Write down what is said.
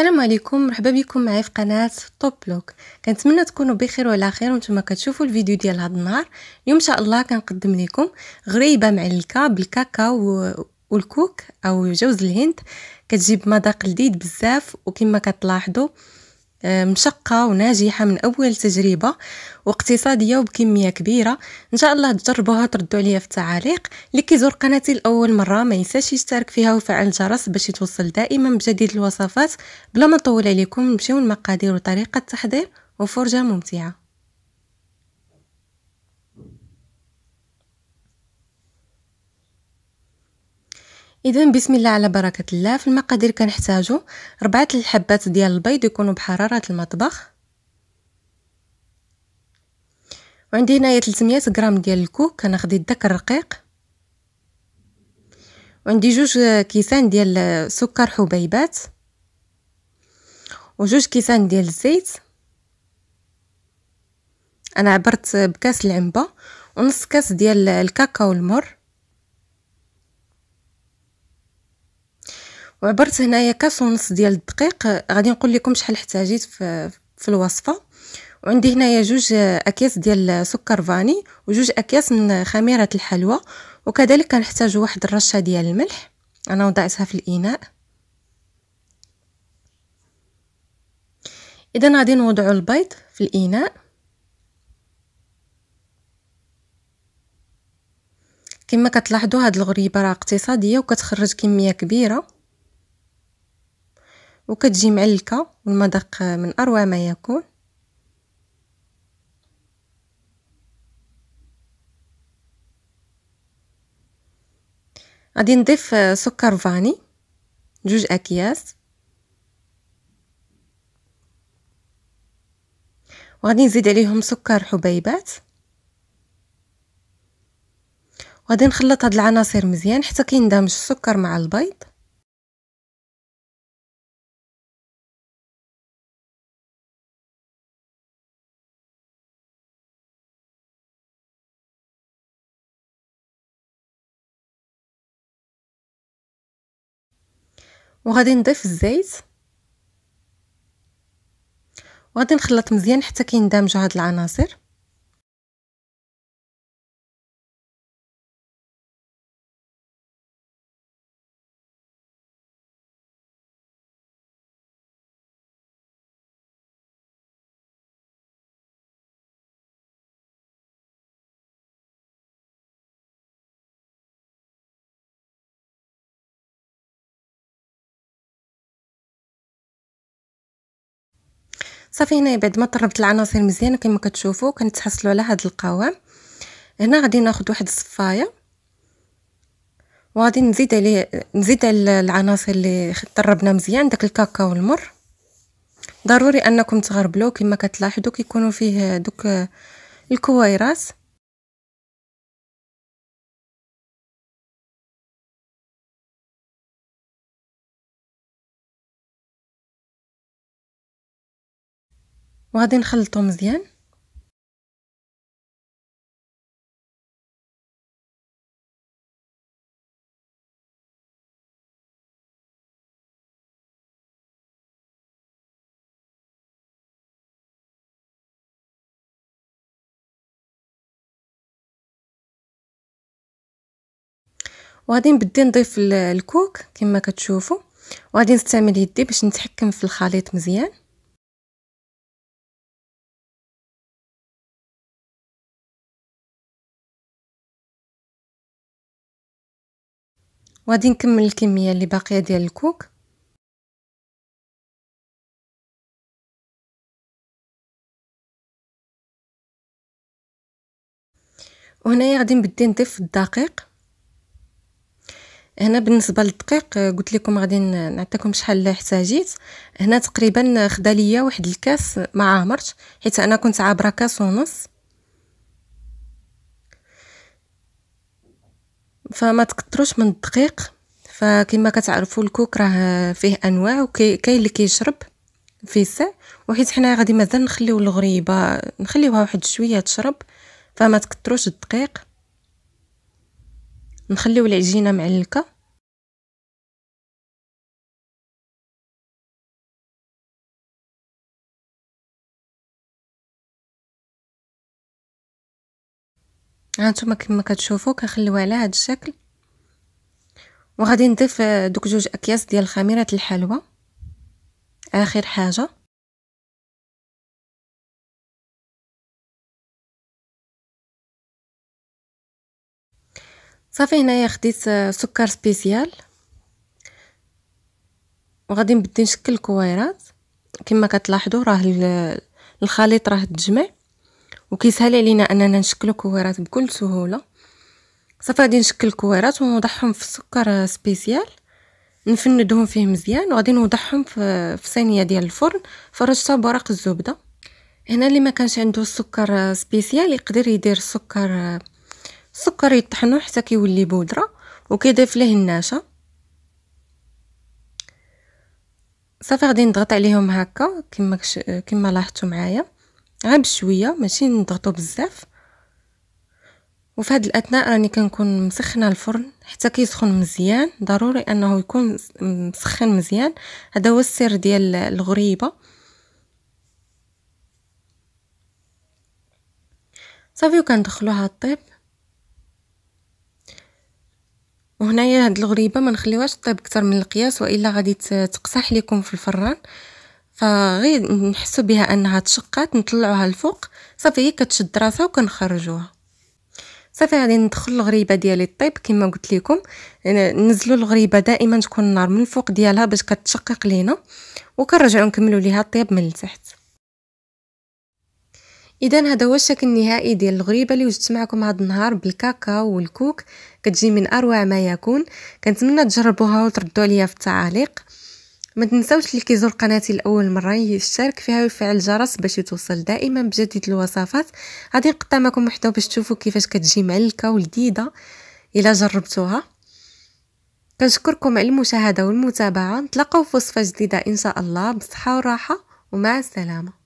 السلام عليكم مرحبا بكم معايا في قناه توب بلوك كنتمنى تكونوا بخير وعلى خير وانتم كتشوفوا الفيديو ديال هذا النهار اليوم ان شاء الله كنقدم لكم غريبه معلكه بالكاكاو والكوك او جوز الهند كتجيب مذاق لذيذ بزاف وكما كتلاحظوا آه، مشقة وناجحة من أول تجربة واقتصادية وبكمية كبيرة إن شاء الله تجربوها تردوا عليا في التعاليق اللي كيزور قناتي لأول مرة ما ينساش يشترك فيها وفعل الجرس باش يتوصل دائما بجديد الوصفات بلا ما نطول عليكم نمشيو لمقادير وطريقة التحضير وفرجة ممتعة اذا بسم الله على بركه الله في المقادير كنحتاجو ربعه الحبات ديال البيض يكونوا بحراره المطبخ وعندي هنايا 300 غرام ديال الكوك كناخدي الدك الرقيق وعندي جوج كيسان ديال سكر حبيبات وجوج كيسان ديال الزيت انا عبرت بكاس العنبه ونص كاس ديال الكاكاو المر وعبرت هنايا كاس ونص ديال الدقيق غادي نقول لكم شحال احتاجيت في, في الوصفه وعندي هنايا جوج اكياس ديال سكر فاني وجوج اكياس من خميره الحلوى وكذلك كنحتاج واحد الرشه ديال الملح انا وضعتها في الاناء اذا غادي نوضعوا البيض في الاناء كما كتلاحظوا هاد الغريبه راه اقتصاديه وكتخرج كميه كبيره وكتجي معلكه والمذاق من اروع ما يكون غادي نضيف سكر فاني جوج اكياس وغادي نزيد عليهم سكر حبيبات وغادي نخلط هاد العناصر مزيان حتى كيندمج السكر مع البيض وغادي نضيف الزيت وغادي نخلط مزيان حتى كيندمجوا هاد العناصر صافي هنايا بعد ما طربت العناصر مزيان كما كتشوفوا كنتحصلوا على هذا القوام هنا غادي ناخذ واحد الصفايه وغادي نزيد عليه نزيد على العناصر اللي طربنا مزيان داك الكاكاو المر ضروري انكم تغربلوه كما كتلاحظوا كيكونوا فيه دوك الكويرات وغادي نخلطو مزيان وغادي نبدي نضيف الكوك كما كتشوفوا وغادي نستعمل يدي باش نتحكم في الخليط مزيان وغادي نكمل الكميه اللي باقيه ديال الكوك وهنايا غادي نبدي نضيف الدقيق هنا بالنسبه للدقيق قلت لكم غادي نعطيكم شحال احتاجيت هنا تقريبا خدا ليا واحد الكاس ما عامرش حيت انا كنت عابره كاس ونص فما تكتروش من الدقيق فكما كتعرفوا الكوك راه فيه انواع وكاين اللي كيشرب في ساع وحيت حنا غادي مازال نخليو الغريبه نخليوها واحد شويه تشرب فما تكتروش الدقيق نخليو العجينه معلكه هانتوما كما كتشوفوا كنخليو على هذا الشكل وغادي نضيف آه، دوك جوج اكياس ديال خميره الحلوى اخر حاجه صافي هنايا خديت آه، سكر سبيسيال وغادي نبدي نشكل الكويرات كما كتلاحظوا راه الخليط راه تجمع وكيسهل علينا اننا نشكلو كويرات بكل سهوله صافي غادي نشكل الكويرات ونوضعهم في السكر سبيسيال نفندهم فيه مزيان وغادي نوضعهم في في صينيه ديال الفرن فرشتها بورق الزبده هنا اللي ما كانش عنده السكر سبيسيال يقدر يدير السكر السكر يطحنو حتى كيولي بودره وكيضيف ليه النشا صافي غادي نضغط عليهم هكا كما كما لاحظتوا معايا غير بشويه ماشي نضغطو بزاف وفي هذه الاثناء راني كنكون مسخنه الفرن حتى كيسخن مزيان ضروري انه يكون مسخن مزيان هذا هو السر ديال الغريبه صافي وكندخلوها طيب وهنايا هاد الغريبه ما نخليوهاش طيب اكثر من القياس والا غادي تقصح لكم في الفران فغير نحسو بها انها تشقات نطلعوها الفوق صافي هي كتشد راسها وكنخرجوها صافي غادي ندخل الغريبه ديالي الطيب كما قلت لكم نزلوا الغريبه دائما تكون النار من الفوق ديالها باش كتشقق لينا وكنرجعوا نكملوا ليها الطياب من التحت اذا هذا هو الشكل النهائي ديال الغريبه اللي وجدت معكم هذا النهار بالكاكاو والكوك كتجي من اروع ما يكون كنتمنى تجربوها وتردوا عليا في التعاليق ما تنساوش اللي كيزور قناتي لاول مره يشترك فيها ويفعل الجرس باش يتوصل دائما بجديد الوصفات غادي نقطع معكم وحده باش تشوفوا كيفاش كتجي معلكه ولذيذه الا جربتوها كنشكركم على المشاهده والمتابعه نتلاقاو في وصفه جديده ان شاء الله بصحه وراحه ومع السلامه